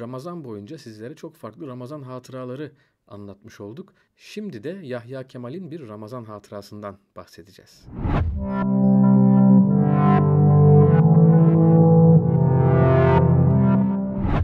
Ramazan boyunca sizlere çok farklı Ramazan hatıraları anlatmış olduk. Şimdi de Yahya Kemal'in bir Ramazan hatırasından bahsedeceğiz.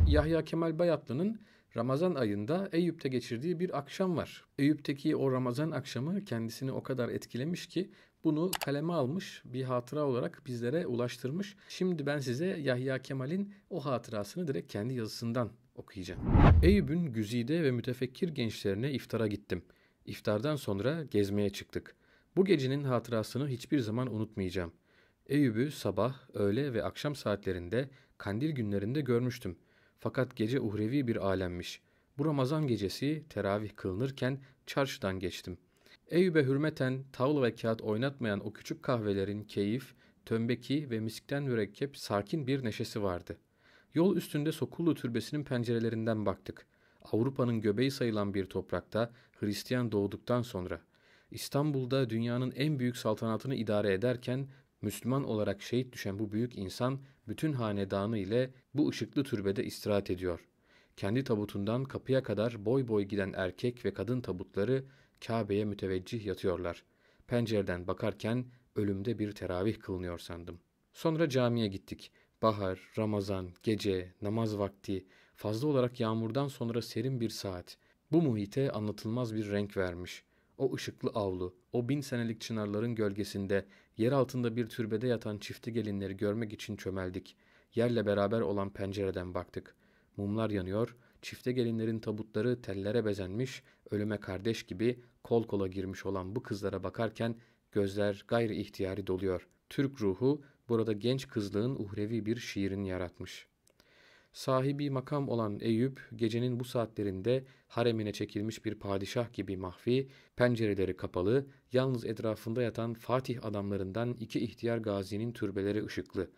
Yahya Kemal Bayatlı'nın Ramazan ayında Eyüp'te geçirdiği bir akşam var. Eyüp'teki o Ramazan akşamı kendisini o kadar etkilemiş ki bunu kaleme almış bir hatıra olarak bizlere ulaştırmış. Şimdi ben size Yahya Kemal'in o hatırasını direkt kendi yazısından okuyacağım. Eyüp'ün güzide ve mütefekkir gençlerine iftara gittim. İftardan sonra gezmeye çıktık. Bu gecenin hatırasını hiçbir zaman unutmayacağım. Eyüp'ü sabah, öğle ve akşam saatlerinde kandil günlerinde görmüştüm. Fakat gece uhrevi bir alemmiş. Bu Ramazan gecesi teravih kılınırken çarşıdan geçtim. Eyüp'e hürmeten tavla ve kağıt oynatmayan o küçük kahvelerin keyif, tömbeki ve miskten mürekkep sakin bir neşesi vardı. Yol üstünde Sokullu Türbesi'nin pencerelerinden baktık. Avrupa'nın göbeği sayılan bir toprakta Hristiyan doğduktan sonra İstanbul'da dünyanın en büyük saltanatını idare ederken Müslüman olarak şehit düşen bu büyük insan bütün hanedanı ile bu ışıklı türbede istirahat ediyor. Kendi tabutundan kapıya kadar boy boy giden erkek ve kadın tabutları Kabe'ye müteveccih yatıyorlar. Pencereden bakarken ölümde bir teravih kılınıyor sandım. Sonra camiye gittik. Bahar, Ramazan, gece, namaz vakti, fazla olarak yağmurdan sonra serin bir saat. Bu muhite anlatılmaz bir renk vermiş. O ışıklı avlu, o bin senelik çınarların gölgesinde, yer altında bir türbede yatan çifti gelinleri görmek için çömeldik. Yerle beraber olan pencereden baktık. Mumlar yanıyor, çifte gelinlerin tabutları tellere bezenmiş, ölüme kardeş gibi kol kola girmiş olan bu kızlara bakarken gözler gayri ihtiyari doluyor. Türk ruhu burada genç kızlığın uhrevi bir şiirini yaratmış.'' Sahibi makam olan Eyüp gecenin bu saatlerinde haremine çekilmiş bir padişah gibi mahfi, pencereleri kapalı, yalnız etrafında yatan Fatih adamlarından iki ihtiyar gazinin türbeleri ışıklı.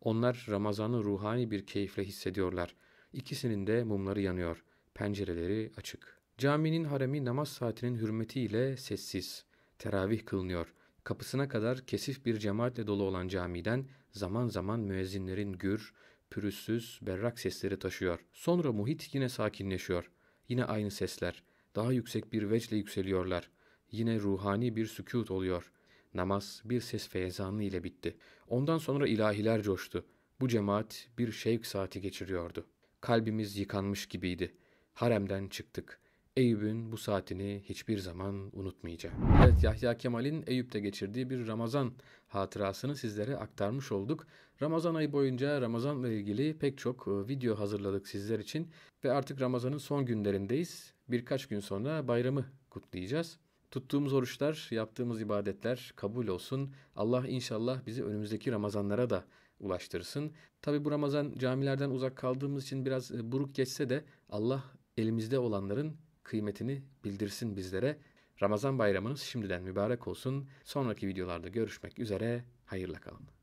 Onlar Ramazan'ı ruhani bir keyifle hissediyorlar. İkisinin de mumları yanıyor. Pencereleri açık. Caminin haremi namaz saatinin hürmetiyle sessiz. Teravih kılınıyor. Kapısına kadar kesif bir cemaatle dolu olan camiden zaman zaman müezzinlerin gür, pürüzsüz, berrak sesleri taşıyor. Sonra muhit yine sakinleşiyor. Yine aynı sesler. Daha yüksek bir vecle yükseliyorlar. Yine ruhani bir sükut oluyor. Namaz bir ses feyzanlı ile bitti. Ondan sonra ilahiler coştu. Bu cemaat bir şevk saati geçiriyordu. Kalbimiz yıkanmış gibiydi. Haremden çıktık. Eyüp'ün bu saatini hiçbir zaman unutmayacağım. Evet Yahya Kemal'in Eyüp'te geçirdiği bir Ramazan hatırasını sizlere aktarmış olduk. Ramazan ayı boyunca Ramazan'la ilgili pek çok e, video hazırladık sizler için ve artık Ramazan'ın son günlerindeyiz. Birkaç gün sonra bayramı kutlayacağız. Tuttuğumuz oruçlar, yaptığımız ibadetler kabul olsun. Allah inşallah bizi önümüzdeki Ramazanlara da ulaştırsın. Tabi bu Ramazan camilerden uzak kaldığımız için biraz e, buruk geçse de Allah elimizde olanların kıymetini bildirsin bizlere. Ramazan bayramınız şimdiden mübarek olsun. Sonraki videolarda görüşmek üzere. Hayırla kalın.